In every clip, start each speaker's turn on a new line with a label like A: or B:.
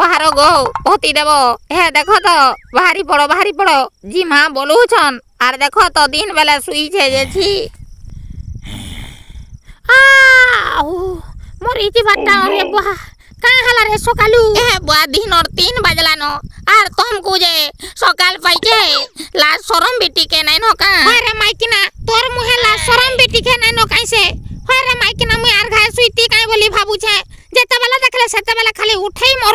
A: ବାହାର ଗୋ ପୋତି ଦେବ ହେ ଦେଖ ତ ବାହାରି ପଡ଼ ବାହାରି ପଡ଼ ଜି ମା ବୋଲୁଛନ୍ ଆର୍ ଦେଖ ତ ଦିନ ବେଲା ଶୁଇଛେ ଯେଛି ଆଉ ମୋର ଇତି ବାଟା ରେ ବୁହା କାଁ ହେଲା ରେ ସକାଲୁ ଏ ବୁଆ ଦିନର ତିନ ବାଜଲାନ ଆର୍ ତମକୁ ଯେ ସକାଳ ପାଇଛେ ଲାଜ ସରମ ବି ଟିକେ ନାଇଁ ନ କାଁ ଆରେ ମାଇକିନା ତୋର ମୁହେ ଲାଜ ସରମ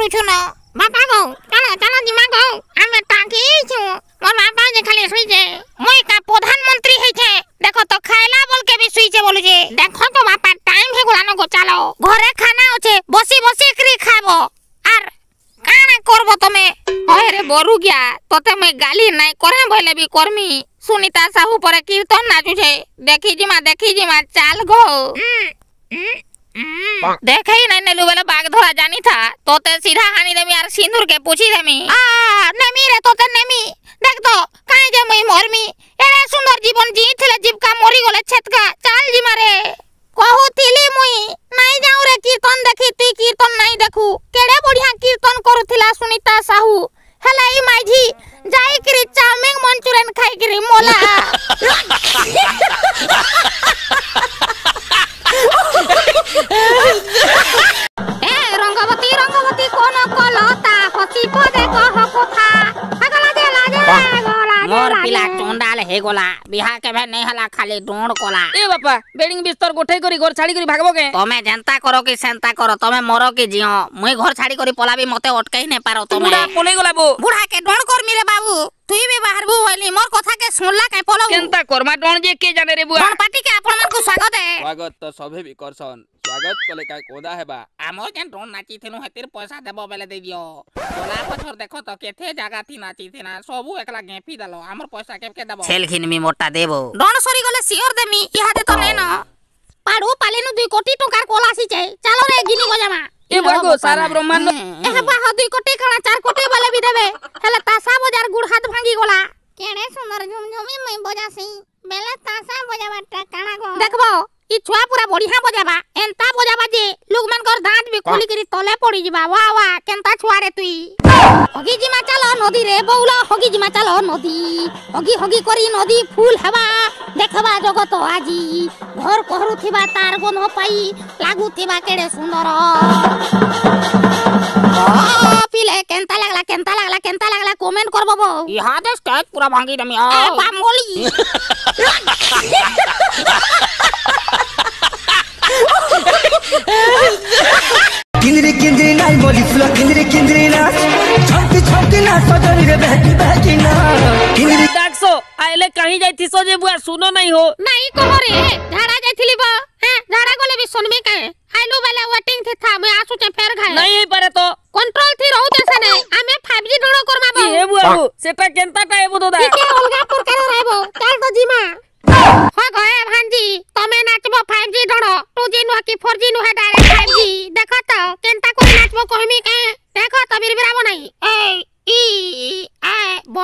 A: কিছু না বাবা গো তারা তারা দিমা গো আমি তাকিয়েছু মোর বাবা যে খালি শুইছে মই কা প্রধানমন্ত্রী হইছে দেখো তো খাইলা বলকে বি শুইছে বলুছে দেখো তো বাবা টাইম হে গুলানো গো চালো ঘরে খানা আছে বসি বসি করি খাবো আর কানা করব তুমি হয়রে বরু গিয়া তোতে মই গালি নাই করে বলে বি করমি সুনিতা সাহু পরে কীর্তন নাচুছে দেখি জিমা দেখি জিমা চাল গো দেখাই নাই নেলু বলে বাঘ ধরা জানি তোতে সিধা হানি দেমি আর সিঁদুর কে পুছি দেমি আ নেমি রে তোতে নেমি দেখ তো কাই যে মুই মরমি এরে সুন্দর জীবন জিইছিলে জীবকা মরি গলে ছেতকা চাল জিমারে কহুতিলি मोर पिला चोंडाल हे गोला बिहा के भे नहीं हला खाली डोंड कोला ए बापा बेडिंग बिस्तर गोठे करी घर छाड़ी करी भागबो के तमे जनता करो की सेंता करो तमे मोरो की जियो मुई घर छाड़ी करी पलाबी मते अटकाई ने पारो तमे बुढ़ा पले गोला बुढ़ा के डोंड कर मिरे बाबू তুই বি বাহারবু হইলি মোর কথা কে শুনলা কাই পলউ কেনতা করমা ডন যে কে জানে রে বুয়া কোন পার্টি কে আপন মানকু স্বাগত হে স্বাগত তো সবে বি করছন স্বাগত কলে কাই কোদা হেবা আমর যেন ডন নাচি থিনু হাতির পয়সা দেব বলে দে দিও তোলা পছর দেখো তো কেথে জায়গা থি নাচি থিনা সবু একলা গেপি দালো আমর পয়সা কে কে দেব ছেলখিনমি মোটা দেব ডন সরি গলে সিওর দেমি ইহাতে তো নে না সারা ব্রহ্মাণ্ড বাহ দুই কোটি কানা চার কোটি বলে বি দেবে হেলে তাসা বজার গুড় হাত ভাঙি গলা কেড়ে সুন্দর ঝুমঝুমি মই বজাসি বেলে তাসা বজাবারটা কানা গো দেখবো ই ছুয়া পুরা বড়িয়া বজাবা এন্তা বজাবা যে লোকমানকর দাঁত বি খুলি করি তলে পড়ি যাবা ওয়া ওয়া কেনতা ছুয়া রে তুই হগি জিমা চাল নদী রে বউল হগি জিমা চাল নদী হগি হগি করি নদী ফুল হেবা দেখবা জগত আজি ঘর করুথিবা তার গন্ধ পাই লাগুথিবা কেড়ে সুন্দর কেনতা লাগলা কেনতা লাগলা কেনতা লাগলা কমেন্ট করব বউ ইহা দে স্টেজ পুরা ভাঙি দামি আ পামগলি কিন্দ্রি কিন্দ্রি নাই বলি ফুল কিন্দ্রি কিন্দ্রি না ছমকি ছমকি না সজনি রে বেকি বেকি না কিন্দ্রি ডাকছো আইলে কাহি যাইতিছো যে বুয়া শুনো নাই হো নাই কহরে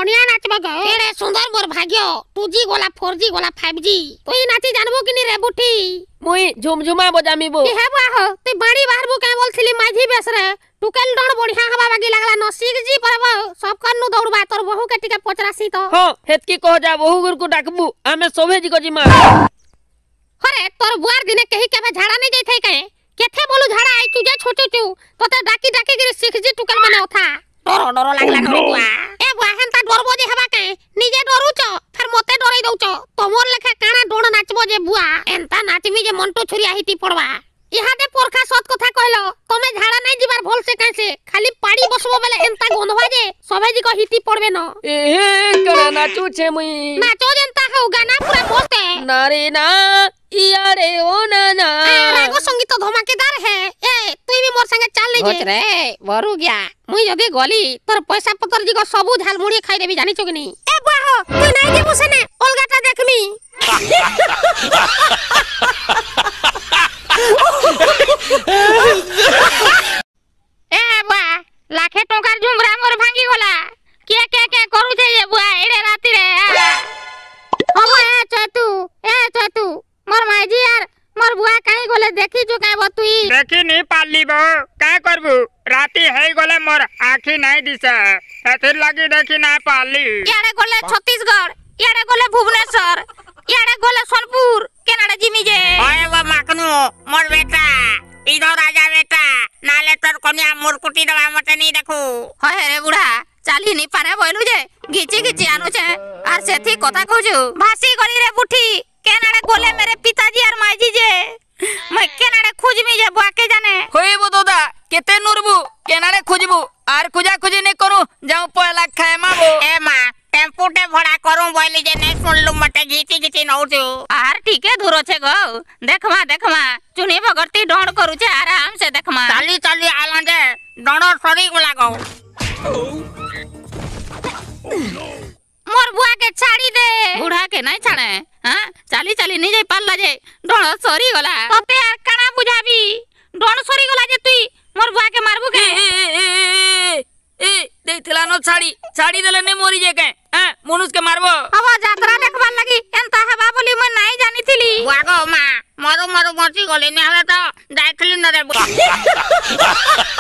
A: অনিয়া নাচবা গো এড়ে সুন্দর মোর ভাগ্য টু জি গলা ফোর জি গলা ফাইভ জি তুই নাচি জানবো কিনি রে বুঠি মুই ঝুমঝুমা বজামিবো ইহে হ্যাঁ বাহ তুই বাড়ি বাহারবো কেন বলছিলি মাঝি বেসরে টুকেল ডড় বড়িয়া হবা বাগি লাগলা ন শিখ জি পারবা সব কান্নু দৌড়বা তোর বহু কে টিকে পচরাসি তো হ হ্যাঁ, হেতকি কহ যা বহু গুরকু ডাকবু আমি সবে জি গজিমা হরে তোর বুয়ার দিনে কেহি কেবে ঝাড়া নি যাই থাই কে কেথে বলু ঝাড়া আই চু যে ছোটু চু তোতে ডাকি ডাকি গিরে শিখ জি টুকেল মানে ওথা ডর ডর লাগলা নরে বুয়া যে বুয়া এনতা নাচমি যে মন্টো ছুরি আহিতি পড়বা ইহাতে পরখা সৎ কথা কইল তুমি ঝাড়া নাই দিবার ভলসে কাছে খালি পাড়ি বসবো বলে এন্তা গন্ধবা যে সবে দিক হিতি পড়বে ন এ কানা নাচু ছে মুই নাচো জেন্তা হউ গানা পুরা বসে নারে না ইয়ারে ও না না রাগো সঙ্গীত ধমাকেদার হে এ তুই বি মোর সঙ্গে চাল নি রে বরু গিয়া মুই যদি গলি তোর পয়সা পতর দিক সবু মুড়ি খাই দেবি জানিছো কি নি বাহ তুই নাই দিব সেনে অলগাটা দেখমি Ha ha ha বলে দেখিছু কাই বো তুই দেখিনি পারলিব কাই করবু রাতি হই গলে মোর আখি নাই দিছে এথির লাগি দেখি না পারলি ইয়ারে গলে ছত্তিশগড় ইয়ারে গলে ভুবনেশ্বর ইয়ারে গলে সোনপুর কেনাড়ে জিমি যে ওয়ে গো মাকনু মোর বেটা ইধর আজা বেটা নালে তোর কনিয়া মোর কুটি দেওয়া মতে নি দেখু হয় রে বুড়া চালি নি পারে বইলু যে গিচি গিচি আনুছে আর সেথি কথা কইছু ভাসি গলি রে বুঠি কেনাড়ে গলে মেরে পিতাজি আর মাইজি যে মই কেনারে খুঁজবি যাবো আকে জানে হইব দাদা কেতে নুরবু কেনারে খুঁজবু আর খুঁজা খুঁজি নে করু যাও পয়লা খায় মাবো এ মা টেম্পুটে ভড়া করু বইলি যে নে শুনলু মতে ঘিটি ঘিটি নউছু আর ঠিকে ধুরছে গো দেখমা দেখমা চুনি বগরতি ডণ করুছে আরামসে দেখমা চালি চালি আলান যে ডণ সরি গুলা গো মোর বুয়াকে ছাড়ি দে বুড়াকে নাই ছাড়ে হ্যাঁ ଚାଲି ଚାଲି ନି ଯାଇ ପାରିଲା ଯେ ଡଣ ସରିଗଲା ତତେ ଆର କାଣା ବୁଝାବି ଡଣ ସରିଗଲା ଯେ ତୁଇ ମୋର ବୁଆକେ ମାରବୁ କେ ଏ ଦେଇଥିଲା ନ ଛାଡ଼ି ଛାଡ଼ି ଦେଲେ ନେ ମରି ଯେ କେ ମନୁଷକେ ମାରବ ହବ ଯାତ୍ରା ଦେଖବାର ଲାଗି ଏନ୍ତା ହେବା ବୋଲି ମୁଁ ନାଇଁ ଜାଣିଥିଲି ବୁଆଗ ମା ମରୁ ମରୁ ମରିଗଲି ନହେଲେ ତ ଯାଇଥିଲି ନରେ